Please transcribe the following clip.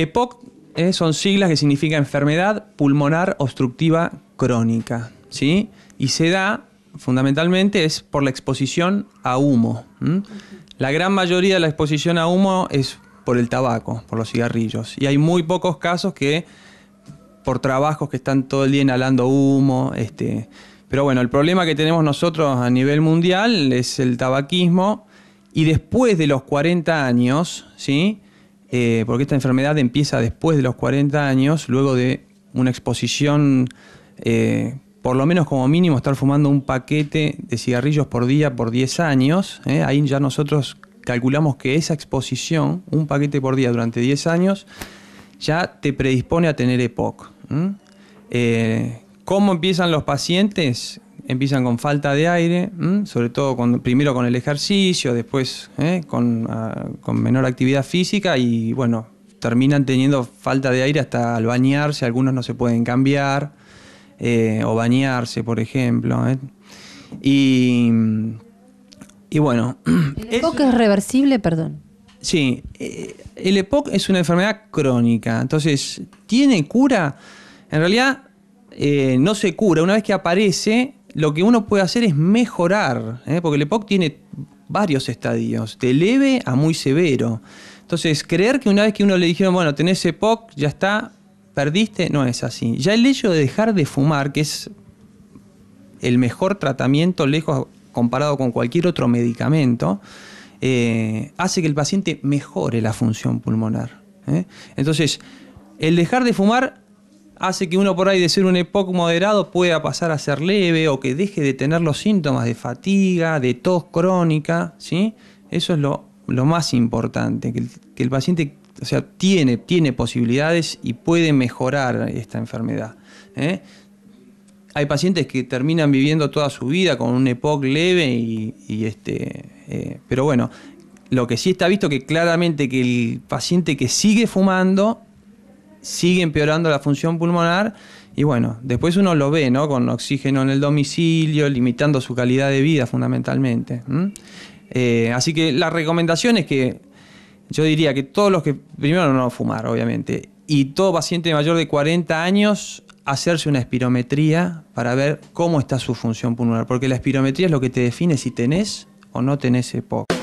EPOC eh, son siglas que significa enfermedad pulmonar obstructiva crónica, ¿sí? Y se da fundamentalmente es por la exposición a humo. La gran mayoría de la exposición a humo es por el tabaco, por los cigarrillos. Y hay muy pocos casos que por trabajos que están todo el día inhalando humo. Este. Pero bueno, el problema que tenemos nosotros a nivel mundial es el tabaquismo. Y después de los 40 años, ¿sí? Eh, porque esta enfermedad empieza después de los 40 años, luego de una exposición, eh, por lo menos como mínimo, estar fumando un paquete de cigarrillos por día por 10 años. Eh. ahí ya nosotros calculamos que esa exposición, un paquete por día durante 10 años, ya te predispone a tener EPOC. ¿Cómo empiezan los pacientes? empiezan con falta de aire, sobre todo primero con el ejercicio, después ¿eh? ah, con, menor actividad física y bueno, terminan teniendo falta de aire hasta al bañarse, algunos no se pueden cambiar eh, o bañarse, por ejemplo. ¿eh? Y, y, bueno... ¿El EPOC es reversible, perdón? Sí, el EPOC es una enfermedad crónica, entonces, ¿tiene cura? En realidad... no se cura, una vez que aparece lo que uno puede hacer es mejorar, ¿eh? porque el EPOC tiene varios estadios, de leve a muy severo. Entonces, creer que una vez que uno le dijeron, bueno, tenés EPOC, ya está, perdiste, no es así. Ya el hecho de dejar de fumar, que es el mejor tratamiento lejos comparado con cualquier otro medicamento, eh, hace que el paciente mejore la función pulmonar. ¿eh? Entonces, el dejar de fumar hace que uno por ahí de ser un EPOC moderado pueda pasar a ser leve o que deje de tener los síntomas de fatiga, de tos crónica, ¿sí? Eso es lo, más importante, que el, paciente sea, tiene, tiene, posibilidades y puede mejorar esta enfermedad. ¿eh? Hay pacientes que terminan viviendo toda su vida con un EPOC leve y, este, eh, pero bueno, lo que sí está visto que claramente que el paciente que sigue fumando sigue empeorando la función pulmonar y bueno, después uno lo ve, ¿no? Con oxígeno en el domicilio, limitando su calidad de vida fundamentalmente. Eh, así que la recomendación es que yo diría que todos los que, primero no fumar, obviamente, y todo paciente mayor de 40 años hacerse una espirometría para ver cómo está su función pulmonar, porque la espirometría es lo que te define si tenés o no tenés EPOC.